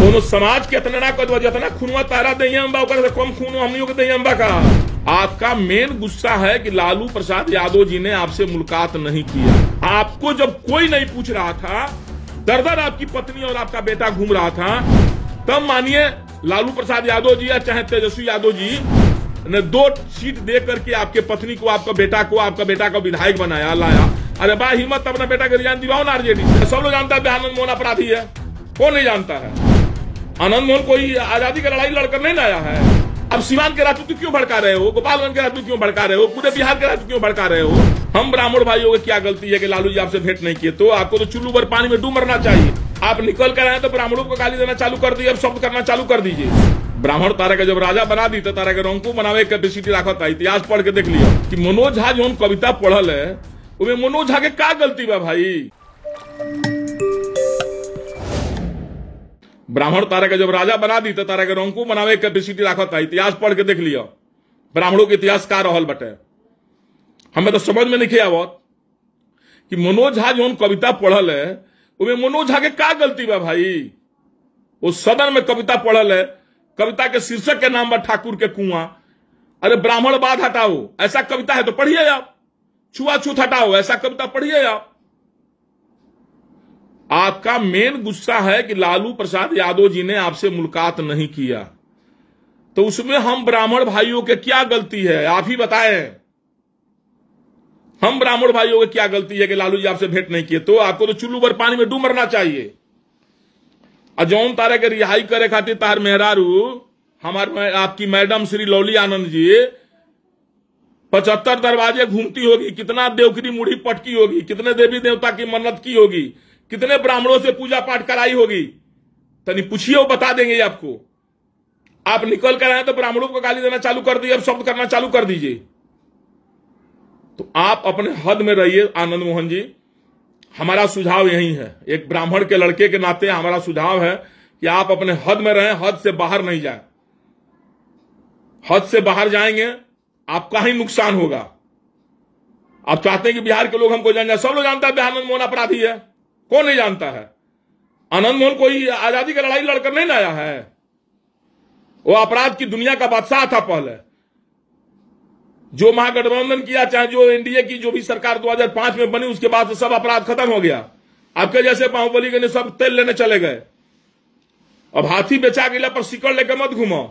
कोनो समाज के तो को दवा जतना खूनवा तारा दहिया कम खून हमनियों के दहिया अम्बा का आपका मेन गुस्सा है कि लालू प्रसाद यादव जी ने आपसे मुलाकात नहीं किया आपको जब कोई नहीं पूछ रहा था दर दर आपकी पत्नी और आपका बेटा घूम रहा था तब मानिए लालू प्रसाद यादव जी या चाहे तेजस्वी यादव जी ने दो सीट दे करके आपके पत्नी को आपका बेटा को आपका बेटा को विधायक बनाया लाया अरे बा हिम्मत अपना बेटा का रिजान दिवाओ ना आरजेडी सब लोग जानता है आनंद मोहन अपराधी है कौन नहीं जानता है आनंद मोहन कोई आजादी का लड़ाई लड़कर नहीं आया है अब सिवान के राजपूत क्यों भड़का रहे हो गोपालगंज के राजपूत क्यों भड़का रहे हो पूरे बिहार के राजपूत क्यों भड़का रहे हो हम ब्राह्मण भाइयों की क्या गलती है कि लालू जी आपसे भेंट नहीं किए तो आपको तो चुल्लू पर पानी में डूब मरना चाहिए आप निकल कर आए तो ब्राह्मणों को गाली देना चालू कर दीजिए अब शब्द करना चालू कर दीजिए ब्राह्मण तारा का जब राजा बना दी तो तारा के रंगकू बनावे कैपेसिटी राखा था इतिहास पढ़ के देख लिया कि मनोज झा जो हम कविता पढ़ल है मनोज झा के क्या गलती बा भाई ब्राह्मण तारा का जब राजा बना दी तो तारा के रोंकू बनावे कैपेसिटी राखत इतिहास पढ़ के देख लिया ब्राह्मणों के इतिहास का रहल बटे हमें तो समझ में नहीं आवत कि मनोज झा जो कविता पढ़ल है उसमें मनोज झा के का गलती बा भाई वो सदन में कविता पढ़ल है कविता के शीर्षक के नाम बा ठाकुर के कुआ अरे ब्राह्मण बाध हटाओ ऐसा कविता है तो पढ़िए आप छुआछूत हटाओ ऐसा कविता पढ़िए आप आपका मेन गुस्सा है कि लालू प्रसाद यादव जी ने आपसे मुलाकात नहीं किया तो उसमें हम ब्राह्मण भाइयों के क्या गलती है आप ही बताएं हम ब्राह्मण भाइयों के क्या गलती है कि लालू जी आपसे भेंट नहीं किए तो आपको तो चुल्लू भर पानी में डूब मरना चाहिए अजौन तारे के रिहाई करे खातिर तार मेहरारू हमारे आपकी मैडम श्री लौली आनंद जी पचहत्तर दरवाजे घूमती होगी कितना देवगिरी मुड़ी पटकी होगी कितने देवी देवता की मन्नत की होगी कितने ब्राह्मणों से पूजा पाठ कराई होगी तनी पूछिए वो बता देंगे आपको आप निकल कर आए तो ब्राह्मणों को गाली देना चालू कर दीजिए अब शब्द करना चालू कर दीजिए तो आप अपने हद में रहिए आनंद मोहन जी हमारा सुझाव यही है एक ब्राह्मण के लड़के के नाते हमारा सुझाव है कि आप अपने हद में रहें हद से बाहर नहीं जाए हद से बाहर जाएंगे आपका ही नुकसान होगा आप चाहते हैं कि बिहार के लोग हमको जान जाए सब लोग जानता है बिहार मोहन अपराधी है कौन नहीं जानता है आनंद मोहन कोई आजादी की लड़ाई लड़कर नहीं आया है वो अपराध की दुनिया का बादशाह था पहले जो महागठबंधन किया चाहे जो एनडीए की जो भी सरकार 2005 में बनी उसके बाद सब अपराध खत्म हो गया आपके जैसे बाहुबली के सब तेल लेने चले गए अब हाथी बेचा गया पर सिकड़ लेकर मत घूमो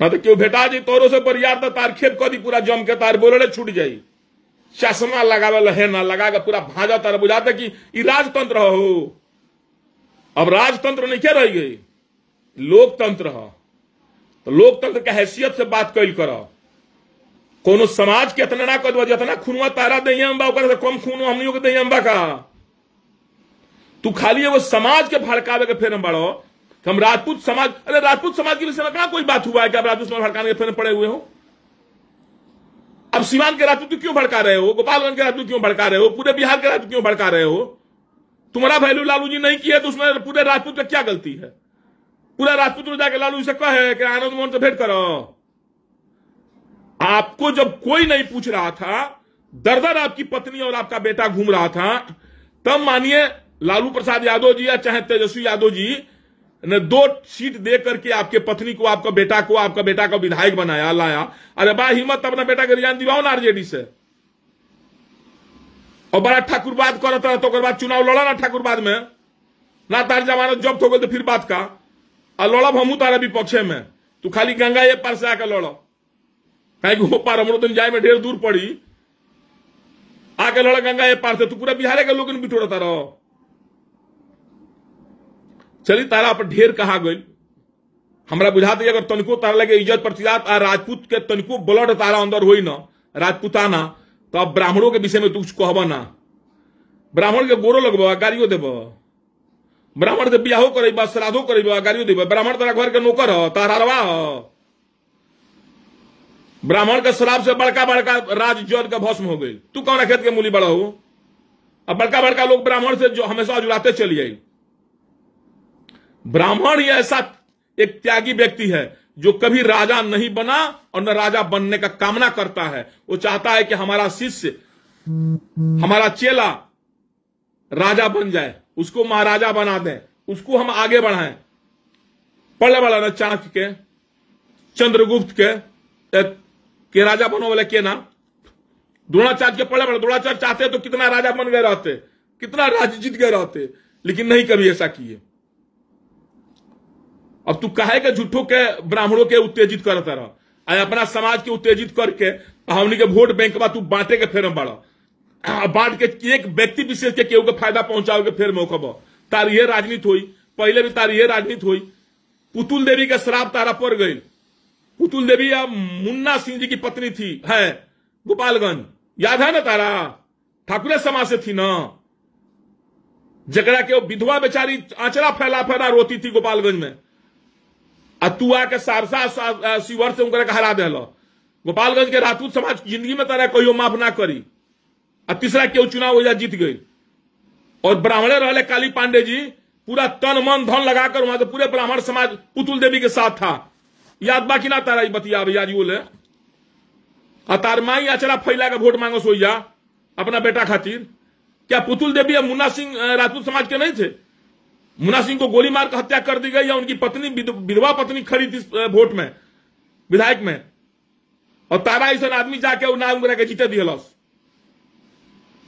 ना तो क्यों भेटा जी तोरों से परियार तो तार खेप कर दी पूरा जम के तार बोले छूट जाई चश्मा लगा है ना लगा के पूरा भाजा तार बुझाते कि राजतंत्र हो अब राजतंत्र नहीं क्या रह गई लोकतंत्र हो तो लोकतंत्र के हैसियत से बात कैल कर कोनो समाज के इतना ना कदम जितना खूनवा तारा दही अम्बा से कम खून हम के दही अम्बा का तू खाली वो समाज के भड़कावे के फेर हम बढ़ो हम राजपूत समाज अरे राजपूत समाज के विषय में कहा कोई बात हुआ है कि आप राजपूत समाज भड़काने के फेर पड़े हुए हो अब सीवान के राजपूत क्यों भड़का रहे हो गोपालगंज के राजपूत क्यों भड़का रहे हो पूरे बिहार के राजपूत क्यों भड़का रहे हो तुम्हारा वैल्यू लालू जी नहीं किया तो उसमें पूरे राजपूत का क्या गलती है पूरा राजपूत में तो जाकर लालू जी से कह कि आनंद मोहन से भेंट करो आपको जब कोई नहीं पूछ रहा था दर दर आपकी पत्नी और आपका बेटा घूम रहा था तब मानिए लालू प्रसाद यादव जी या चाहे तेजस्वी यादव जी ने दो सीट दे करके आपके पत्नी को आपका बेटा को आपका बेटा को विधायक बनाया लाया अरे बा हिम्मत अपना बेटा के रिजाइन दिवाओ ना आरजेडी से और बड़ा ठाकुरबाद करत तो चुनाव लड़ा ना ठाकुरबाद में ना तार जमानत जब्त हो गए तो फिर बात का आ लड़ब हमू तारा विपक्ष में तू खाली गंगा ये पार से आकर लड़ब कहीं वो पार हम दिन जाए में ढेर दूर पड़ी आके लड़ा गंगा ये पार से तू पूरा बिहार के लोग बिठोड़ता रहो चली तारा पर ढेर कहा गई हमारा बुझा दी अगर तनिको तारा लगे इज्जत प्रतिजात आ राजपूत के तनिको ब्लड तारा अंदर हो ना राजपूताना तो अब ब्राह्मणों के विषय में तू तो कुछ कहब ना ब्राह्मण के गोरो लगब गाड़ियों देव ब्राह्मण से ब्याहो कर श्राद्धो कर गाड़ियों देव ब्राह्मण तारा घर के नौकर हो तारा हो ब्राह्मण के शराब से बड़का बड़का राज जर के भस्म हो गई तू कौन खेत के मूली बड़ा हो अब बड़का बड़का लोग ब्राह्मण से जो हमेशा जुड़ाते चलिए ब्राह्मण यह ऐसा एक त्यागी व्यक्ति है जो कभी राजा नहीं बना और न राजा बनने का कामना करता है वो चाहता है कि हमारा शिष्य हमारा चेला राजा बन जाए उसको महाराजा बना दें उसको हम आगे बढ़ाएं पढ़ने वाला ना चाणक्य के चंद्रगुप्त के के राजा बनो वाले के ना द्रोणाचार्य के पढ़े बड़े द्रोणाचार्य चाहते तो कितना राजा बन गए रहते कितना राज्य जीत गए रहते लेकिन नहीं कभी ऐसा किए अब तू कहे के झूठो के ब्राह्मणों के उत्तेजित करता रह आ अपना समाज के उत्तेजित करके हमने के वोट बैंक बा तू बांटे के फेर बढ़ बांट के एक व्यक्ति विशेष के केहू के फायदा पहुंचाओ के फेर मौका बा तार ये राजनीति हुई पहले भी तार ये राजनीति हुई पुतुल देवी का शराब तारा पड़ गई पुतुल देवी या मुन्ना सिंह जी की पत्नी थी है गोपालगंज याद है ना तारा ठाकुरे समाज से थी ना जकड़ा के विधवा बेचारी आंचरा फैला फैला रोती थी गोपालगंज में अतुआ के सहरसा शिवर से उनके हरा दिल गोपालगंज के राजपूत समाज जिंदगी में तरह कहियो माफ ना करी आ तीसरा केहू चुनाव वजह जीत गई और ब्राह्मणे रहे काली पांडे जी पूरा तन मन धन लगाकर वहां से पूरे ब्राह्मण समाज पुतुल देवी के साथ था याद बाकी ना तारा बतिया यार ले आ तार माई अचरा फैला के वोट मांगो सोइया अपना बेटा खातिर क्या पुतुल देवी और मुन्ना सिंह राजपूत समाज के नहीं थे मुना सिंह को गोली मारकर हत्या कर दी गई या उनकी पत्नी विधवा पत्नी खड़ी थी वोट में विधायक में और तारा ऐसा आदमी जाके नाम के जीते दिए लॉस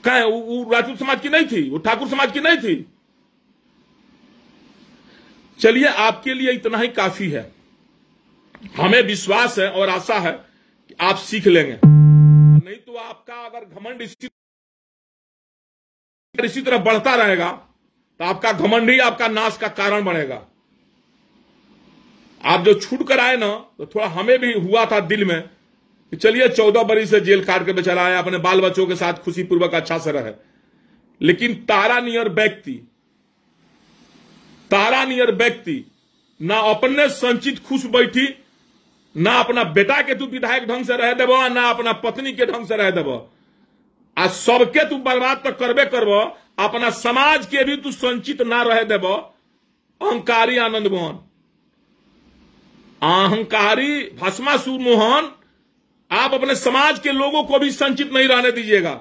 है वो राजपूत समाज की नहीं थी वो ठाकुर समाज की नहीं थी चलिए आपके लिए इतना ही काफी है हमें विश्वास है और आशा है कि आप सीख लेंगे नहीं तो आपका अगर घमंड इसी तरह बढ़ता रहेगा तो आपका घमंड ही आपका नाश का कारण बनेगा आप जो छूट कर आए ना तो थोड़ा हमें भी हुआ था दिल में कि चलिए चौदह बरी से जेल काट के बेचारा आया अपने बाल बच्चों के साथ खुशी पूर्वक अच्छा से रहे लेकिन तारा नियर व्यक्ति तारा नियर व्यक्ति ना अपने संचित खुश बैठी ना अपना बेटा के तू विधायक ढंग से रह देब ना अपना पत्नी के ढंग से रह देब आ सबके तू बर्बाद तो करबे करब अपना समाज के भी तू संचित ना रह देव अहंकारी आनंद मोहन अहंकारी भस्मासुर मोहन आप अपने समाज के लोगों को भी संचित नहीं रहने दीजिएगा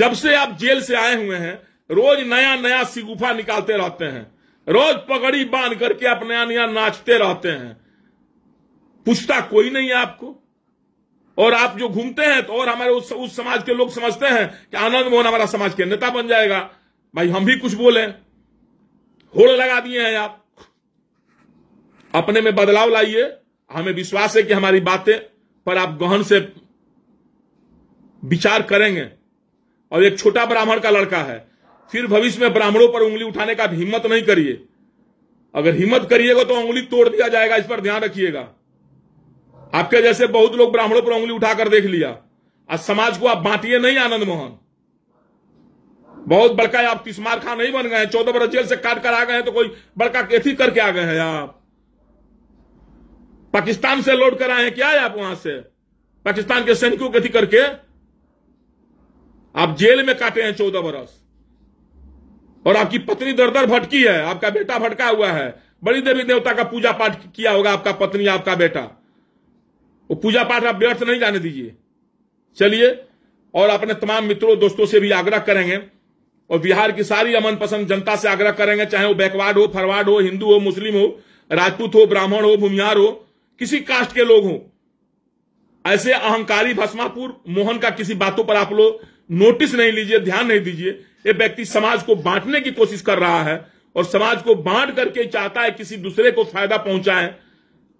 जब से आप जेल से आए हुए हैं रोज नया नया सिगुफा निकालते रहते हैं रोज पगड़ी बांध करके आप नया नया नाचते रहते हैं पूछता कोई नहीं है आपको और आप जो घूमते हैं तो और हमारे उस, उस समाज के लोग समझते हैं कि आनंद मोहन हमारा समाज के नेता बन जाएगा भाई हम भी कुछ बोले होड़ लगा दिए हैं आप अपने में बदलाव लाइए हमें विश्वास है कि हमारी बातें पर आप गहन से विचार करेंगे और एक छोटा ब्राह्मण का लड़का है फिर भविष्य में ब्राह्मणों पर उंगली उठाने का हिम्मत नहीं करिए अगर हिम्मत करिएगा तो उंगली तोड़ दिया जाएगा इस पर ध्यान रखिएगा आपके जैसे बहुत लोग ब्राह्मणों पर उंगली उठाकर देख लिया आज समाज को आप बांटिए नहीं आनंद मोहन बहुत बड़का आप किस्मार खान नहीं बन गए चौदह बरस जेल से काट कर आ गए तो कोई बड़का कैथी करके आ गए हैं आप पाकिस्तान से लौट कर आए हैं क्या है आप वहां से पाकिस्तान के सैनिकों के करके आप जेल में काटे हैं चौदह बरस और आपकी पत्नी दर दर भटकी है आपका बेटा भटका हुआ है बड़ी देवी देवता का पूजा पाठ किया होगा आपका पत्नी आपका बेटा वो पूजा पाठ आप व्यर्थ नहीं जाने दीजिए चलिए और अपने तमाम मित्रों दोस्तों से भी आग्रह करेंगे और बिहार की सारी अमन पसंद जनता से आग्रह करेंगे चाहे वो बैकवर्ड हो फरवार्ड हो हिंदू हो मुस्लिम हो राजपूत हो ब्राह्मण हो भूमिहार हो किसी कास्ट के लोग हो ऐसे अहंकारी भस्मापुर मोहन का किसी बातों पर आप लोग नोटिस नहीं लीजिए ध्यान नहीं दीजिए ये व्यक्ति समाज को बांटने की कोशिश कर रहा है और समाज को बांट करके चाहता है किसी दूसरे को फायदा पहुंचाएं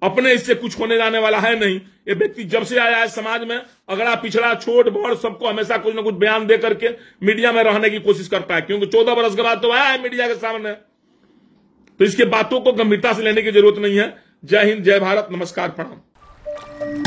अपने इससे कुछ होने जाने वाला है नहीं ये व्यक्ति जब से आया है समाज में अगला पिछड़ा छोट बड़ सबको हमेशा कुछ ना कुछ बयान दे करके मीडिया में रहने की कोशिश करता है क्योंकि चौदह बरस के बाद तो आया है मीडिया के सामने तो इसके बातों को गंभीरता से लेने की जरूरत नहीं है जय हिंद जय भारत नमस्कार प्रणाम